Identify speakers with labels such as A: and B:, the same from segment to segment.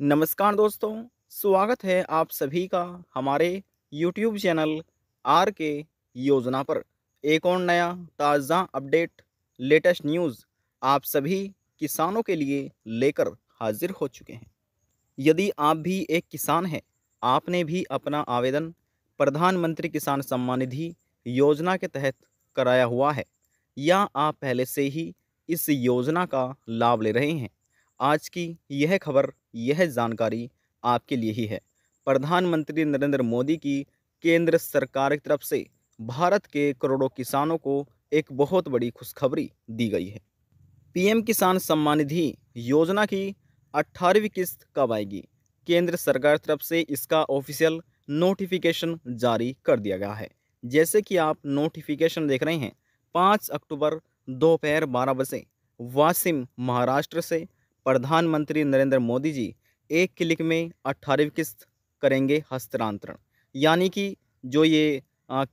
A: नमस्कार दोस्तों स्वागत है आप सभी का हमारे यूट्यूब चैनल आर के योजना पर एक और नया ताज़ा अपडेट लेटेस्ट न्यूज़ आप सभी किसानों के लिए लेकर हाजिर हो चुके हैं यदि आप भी एक किसान हैं आपने भी अपना आवेदन प्रधानमंत्री किसान सम्मान निधि योजना के तहत कराया हुआ है या आप पहले से ही इस योजना का लाभ ले रहे हैं आज की यह खबर यह जानकारी आपके लिए ही है प्रधानमंत्री नरेंद्र मोदी की केंद्र सरकार की तरफ से भारत के करोड़ों किसानों को एक बहुत बड़ी खुशखबरी दी गई है पीएम किसान सम्मान निधि योजना की अट्ठारहवीं किस्त कब आएगी केंद्र सरकार तरफ से इसका ऑफिशियल नोटिफिकेशन जारी कर दिया गया है जैसे कि आप नोटिफिकेशन देख रहे हैं पाँच अक्टूबर दोपहर बारह बजे वासिम महाराष्ट्र से प्रधानमंत्री नरेंद्र मोदी जी एक क्लिक में अट्ठारहवीं किस्त करेंगे हस्तांतरण यानी कि जो ये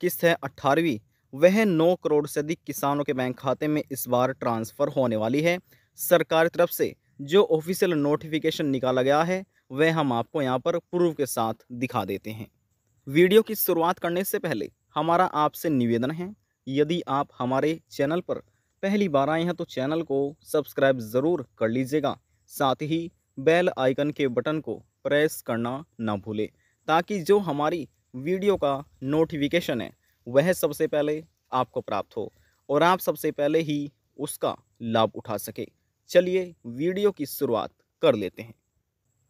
A: किस्त है अट्ठारहवीं वह नौ करोड़ से अधिक किसानों के बैंक खाते में इस बार ट्रांसफ़र होने वाली है सरकार तरफ से जो ऑफिशियल नोटिफिकेशन निकाला गया है वह हम आपको यहाँ पर प्रूफ के साथ दिखा देते हैं वीडियो की शुरुआत करने से पहले हमारा आपसे निवेदन है यदि आप हमारे चैनल पर पहली बार आए हैं तो चैनल को सब्सक्राइब ज़रूर कर लीजिएगा साथ ही बेल आइकन के बटन को प्रेस करना ना भूले ताकि जो हमारी वीडियो का नोटिफिकेशन है वह सबसे पहले आपको प्राप्त हो और आप सबसे पहले ही उसका लाभ उठा सके चलिए वीडियो की शुरुआत कर लेते हैं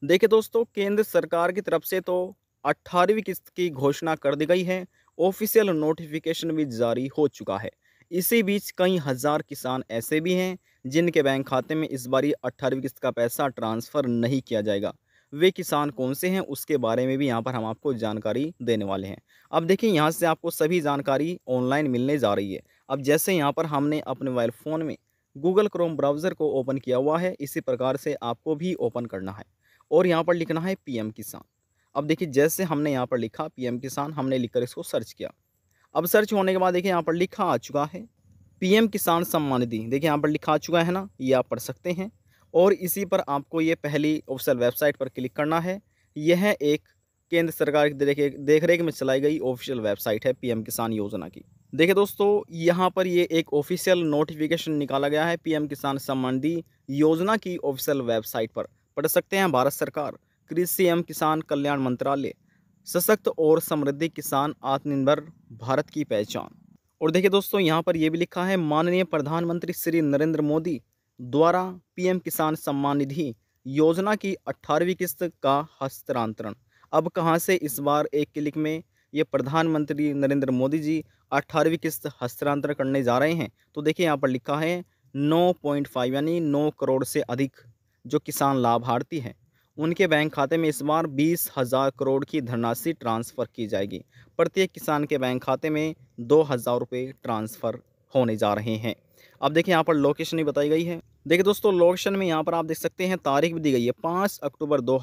A: देखिए दोस्तों केंद्र सरकार की तरफ से तो अट्ठारहवीं किस्त की घोषणा कर दी गई है ऑफिशियल नोटिफिकेशन भी जारी हो चुका है इसी बीच कई हज़ार किसान ऐसे भी हैं जिनके बैंक खाते में इस बारी अट्ठारहवीं किस्त का पैसा ट्रांसफ़र नहीं किया जाएगा वे किसान कौन से हैं उसके बारे में भी यहाँ पर हम आपको जानकारी देने वाले हैं अब देखिए यहाँ से आपको सभी जानकारी ऑनलाइन मिलने जा रही है अब जैसे यहाँ पर हमने अपने मोबाइल फ़ोन में गूगल क्रोम ब्राउज़र को ओपन किया हुआ है इसी प्रकार से आपको भी ओपन करना है और यहाँ पर लिखना है पीएम किसान अब देखिए जैसे हमने यहाँ पर लिखा पीएम किसान हमने लिखकर इसको सर्च किया अब सर्च होने के बाद देखिए यहाँ पर लिखा आ चुका है पीएम किसान सम्मान निधि देखिए यहाँ पर लिखा आ चुका है ना ये आप पढ़ सकते हैं और इसी पर आपको ये पहली ऑफिसल वेबसाइट पर क्लिक करना है यह एक केंद्र सरकार की देख रेख में चलाई गई ऑफिशियल वेबसाइट है पीएम किसान योजना की देखिए दोस्तों यहाँ पर ये एक ऑफिशियल नोटिफिकेशन निकाला गया है पीएम किसान सम्मान निधि योजना की ऑफिशियल वेबसाइट पर पढ़ सकते हैं भारत सरकार कृषि एवं किसान कल्याण मंत्रालय सशक्त और समृद्धि किसान आत्मनिर्भर भारत की पहचान और देखिए दोस्तों यहाँ पर यह भी लिखा है माननीय प्रधानमंत्री श्री नरेंद्र मोदी द्वारा पीएम किसान सम्मान निधि योजना की अट्ठारहवीं किस्त का हस्तांतरण अब कहाँ से इस बार एक क्लिक में ये प्रधानमंत्री नरेंद्र मोदी जी अट्ठारहवीं किस्त हस्तांतरण करने जा रहे हैं तो देखिए यहाँ पर लिखा है 9.5 यानी 9 करोड़ से अधिक जो किसान लाभार्थी हैं उनके बैंक खाते में इस बार बीस हज़ार करोड़ की धनराशि ट्रांसफ़र की जाएगी प्रत्येक किसान के बैंक खाते में दो हज़ार रुपये ट्रांसफ़र होने जा रहे हैं अब देखिए यहाँ पर लोकेशन भी बताई गई है देखिए दोस्तों लोकेशन में यहाँ पर आप देख सकते हैं तारीख भी दी गई है पाँच अक्टूबर दो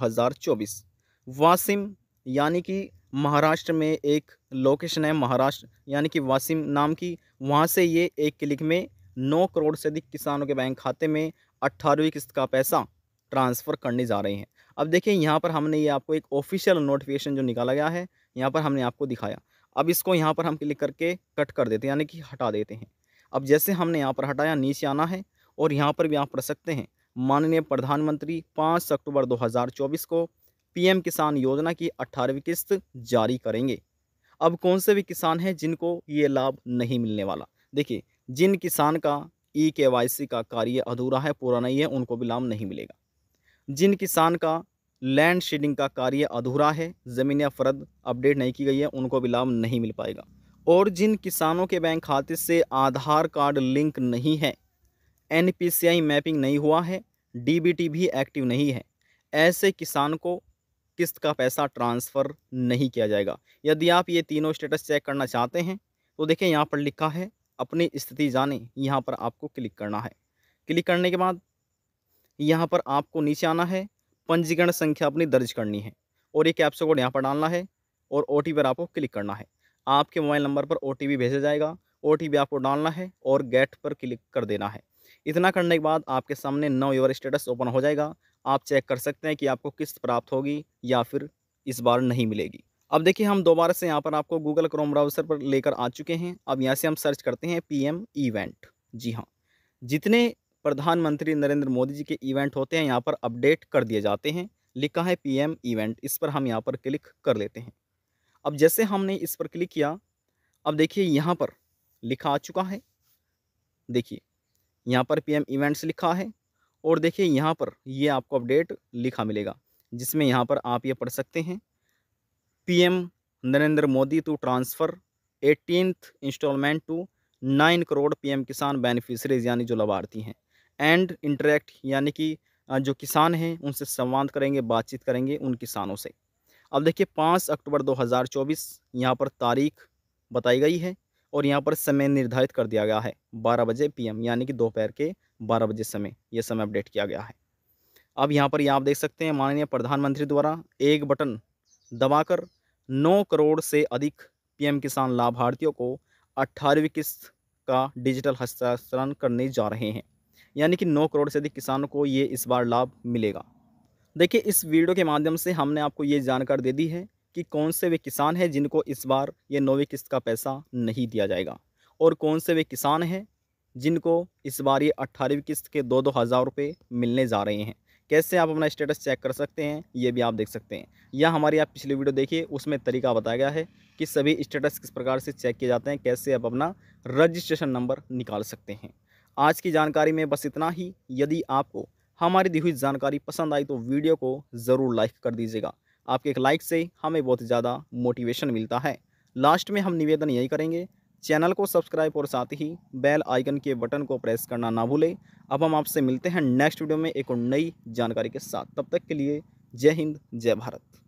A: वासिम यानी कि महाराष्ट्र में एक लोकेशन है महाराष्ट्र यानी कि वासिम नाम की वहाँ से ये एक क्लिक में नौ करोड़ से अधिक किसानों के बैंक खाते में अट्ठारहवीं किस्त का पैसा ट्रांसफ़र करने जा रहे हैं अब देखिए यहाँ पर हमने ये आपको एक ऑफिशियल नोटिफिकेशन जो निकाला गया है यहाँ पर हमने आपको दिखाया अब इसको यहाँ पर हम क्लिक करके कट कर देते हैं यानी कि हटा देते हैं अब जैसे हमने यहाँ पर हटाया नीचे आना है और यहाँ पर भी आप पढ़ सकते हैं माननीय प्रधानमंत्री पाँच अक्टूबर दो को पीएम किसान योजना की अट्ठारहवीं किस्त जारी करेंगे अब कौन से भी किसान हैं जिनको ये लाभ नहीं मिलने वाला देखिए जिन किसान का ई के का कार्य अधूरा है पूरा नहीं है उनको भी लाभ नहीं मिलेगा जिन किसान का लैंड शेडिंग का कार्य अधूरा है ज़मीन या फर्द अपडेट नहीं की गई है उनको भी लाभ नहीं मिल पाएगा और जिन किसानों के बैंक खाते से आधार कार्ड लिंक नहीं है एन मैपिंग नहीं हुआ है डी भी एक्टिव नहीं है ऐसे किसान को किस्त का पैसा ट्रांसफ़र नहीं किया जाएगा यदि आप ये तीनों स्टेटस चेक करना चाहते हैं तो देखें यहाँ पर लिखा है अपनी स्थिति जाने यहाँ पर आपको क्लिक करना है क्लिक करने के बाद यहाँ पर आपको नीचे आना है पंजीकरण संख्या अपनी दर्ज करनी है और एक कैप्सा कोड यहाँ पर डालना है और ओ पर आपको क्लिक करना है आपके मोबाइल नंबर पर ओ भेजा जाएगा ओ आपको डालना है और गेट पर क्लिक कर देना है इतना करने के बाद आपके सामने नो योर स्टेटस ओपन हो जाएगा आप चेक कर सकते हैं कि आपको किस्त प्राप्त होगी या फिर इस बार नहीं मिलेगी अब देखिए हम दोबारा से यहाँ पर आपको गूगल क्रोम ब्राउज़र पर लेकर आ चुके हैं अब यहाँ से हम सर्च करते हैं पीएम इवेंट जी हाँ जितने प्रधानमंत्री नरेंद्र मोदी जी के इवेंट होते हैं यहाँ पर अपडेट कर दिए जाते हैं लिखा है पीएम इवेंट इस पर हम यहाँ पर क्लिक कर लेते हैं अब जैसे हमने इस पर क्लिक किया अब देखिए यहाँ पर लिखा आ चुका है देखिए यहाँ पर पीएम इवेंट्स लिखा है और देखिए यहाँ पर ये आपको अपडेट लिखा मिलेगा जिसमें यहाँ पर आप ये पढ़ सकते हैं PM Narendra Modi to transfer eighteenth installment to nine crore PM Kisan beneficiaries यानी जो लाभार्थी हैं एंड इंटरेक्ट यानी कि जो किसान हैं उनसे संवाद करेंगे बातचीत करेंगे उन किसानों से अब देखिए पाँच अक्टूबर 2024 यहाँ पर तारीख बताई गई है और यहाँ पर समय निर्धारित कर दिया गया है बारह बजे पीएम यानी कि दोपहर के बारह बजे समय यह समय अपडेट किया गया है अब यहाँ पर यह आप देख सकते हैं माननीय प्रधानमंत्री द्वारा एक बटन दबाकर नौ करोड़ से अधिक पीएम किसान लाभार्थियों को अट्ठारहवीं किस्त का डिजिटल हस्तांतरण करने जा रहे हैं यानी कि नौ करोड़ से अधिक किसानों को ये इस बार लाभ मिलेगा देखिए इस वीडियो के माध्यम से हमने आपको ये जानकारी दे दी है कि कौन से वे किसान हैं जिनको इस बार ये नौवीं किस्त का पैसा नहीं दिया जाएगा और कौन से वे किसान हैं जिनको इस बार ये अट्ठारहवीं किस्त के दो दो हज़ार रुपये मिलने जा रहे हैं कैसे आप अपना स्टेटस चेक कर सकते हैं ये भी आप देख सकते हैं या हमारी आप पिछली वीडियो देखिए उसमें तरीका बताया गया है कि सभी स्टेटस किस प्रकार से चेक किए जाते हैं कैसे आप अपना रजिस्ट्रेशन नंबर निकाल सकते हैं आज की जानकारी में बस इतना ही यदि आपको हमारी दी हुई जानकारी पसंद आई तो वीडियो को ज़रूर लाइक कर दीजिएगा आपके एक लाइक से हमें बहुत ज़्यादा मोटिवेशन मिलता है लास्ट में हम निवेदन यही करेंगे चैनल को सब्सक्राइब और साथ ही बेल आइकन के बटन को प्रेस करना ना भूलें अब हम आपसे मिलते हैं नेक्स्ट वीडियो में एक और नई जानकारी के साथ तब तक के लिए जय हिंद जय भारत